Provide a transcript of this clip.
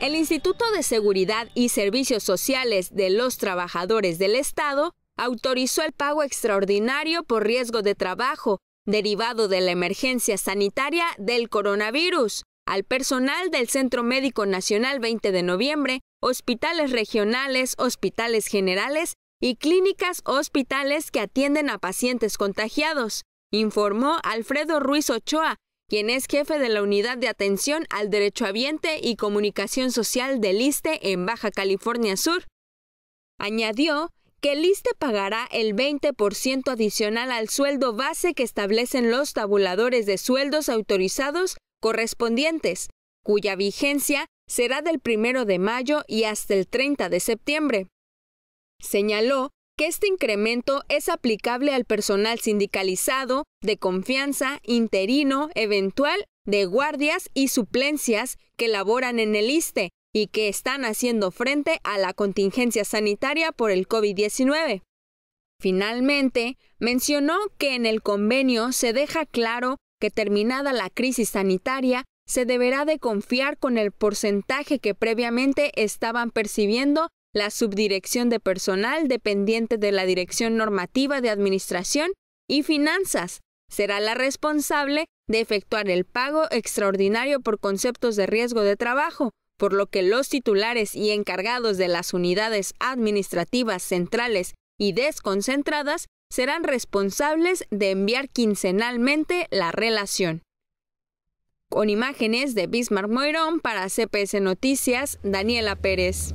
El Instituto de Seguridad y Servicios Sociales de los Trabajadores del Estado autorizó el pago extraordinario por riesgo de trabajo derivado de la emergencia sanitaria del coronavirus al personal del Centro Médico Nacional 20 de noviembre, hospitales regionales, hospitales generales y clínicas hospitales que atienden a pacientes contagiados, informó Alfredo Ruiz Ochoa, quien es jefe de la Unidad de Atención al Derecho Habiente y Comunicación Social del ISTE en Baja California Sur. Añadió que el ISTE pagará el 20% adicional al sueldo base que establecen los tabuladores de sueldos autorizados correspondientes, cuya vigencia será del 1 de mayo y hasta el 30 de septiembre. Señaló que este incremento es aplicable al personal sindicalizado, de confianza, interino, eventual, de guardias y suplencias que laboran en el ISTE y que están haciendo frente a la contingencia sanitaria por el COVID-19. Finalmente, mencionó que en el convenio se deja claro que terminada la crisis sanitaria, se deberá de confiar con el porcentaje que previamente estaban percibiendo la subdirección de personal dependiente de la Dirección Normativa de Administración y Finanzas será la responsable de efectuar el pago extraordinario por conceptos de riesgo de trabajo, por lo que los titulares y encargados de las unidades administrativas centrales y desconcentradas serán responsables de enviar quincenalmente la relación. Con imágenes de Bismarck Moirón para CPS Noticias, Daniela Pérez.